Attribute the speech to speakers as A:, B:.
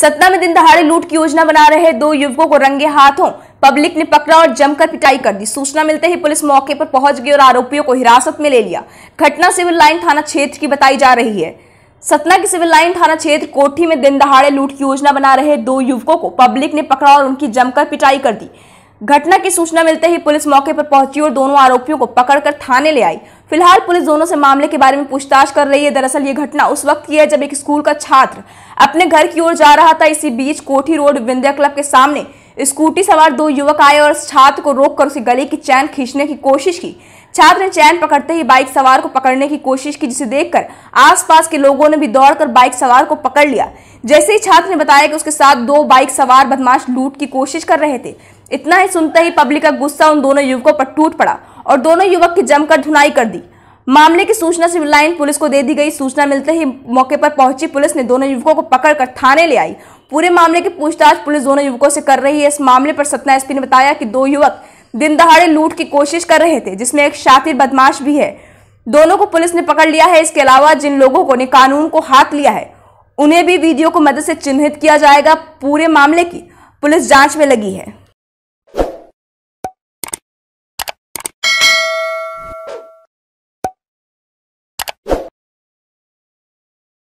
A: सतना में दिन दहाड़े लूट की योजना बना रहे दो युवकों को रंगे हाथों पब्लिक ने पकड़ा और जमकर पिटाई कर दी सूचना मिलते ही पुलिस मौके पर पहुंच गई और आरोपियों को हिरासत में ले लिया घटना सिविल लाइन थाना क्षेत्र की बताई जा रही है सतना के सिविल लाइन थाना क्षेत्र कोठी में दिन दहाड़े लूट की योजना बना रहे दो युवकों को पब्लिक ने पकड़ा और उनकी जमकर पिटाई कर दी घटना की सूचना मिलते ही पुलिस मौके पर पहुंची और दोनों आरोपियों को पकड़कर थाने ले आई फिलहाल पुलिस दोनों से मामले के बारे में पूछताछ कर रही है दरअसल ये घटना उस वक्त की है जब एक स्कूल का छात्र अपने घर की ओर जा रहा था इसी बीच कोठी रोड विंध्या क्लब के सामने स्कूटी सवार दो युवक आए और छात्र को रोक कर उसकी गले की चैन खींचने की कोशिश की छात्र ने चैन पकड़ते ही बाइक सवार को पकड़ने की कोशिश की जिसे देखकर आसपास के लोगों ने भी दौड़कर बाइक सवार को पकड़ लिया जैसे ही छात्र ने बताया कि उसके साथ दो बाइक सवार बदमाश लूट की कोशिश कर रहे थे इतना ही सुनते ही पब्लिक का गुस्सा उन दोनों युवकों पर टूट पड़ा और दोनों युवक की जमकर धुनाई कर दी मामले की सूचना सिविल लाइन पुलिस को दे दी गई सूचना मिलते ही मौके पर पहुंची पुलिस ने दोनों युवकों को पकड़कर थाने ले आई पूरे मामले की पूछताछ पुलिस दोनों युवकों से कर रही है इस मामले पर सतना एसपी ने बताया कि दो युवक दिन दहाड़े लूट की कोशिश कर रहे थे जिसमें एक शातिर बदमाश भी है दोनों को पुलिस ने पकड़ लिया है इसके अलावा जिन लोगों को ने कानून को हाथ लिया है उन्हें भी वीडियो को मदद से चिन्हित किया जाएगा पूरे मामले की पुलिस जांच में लगी है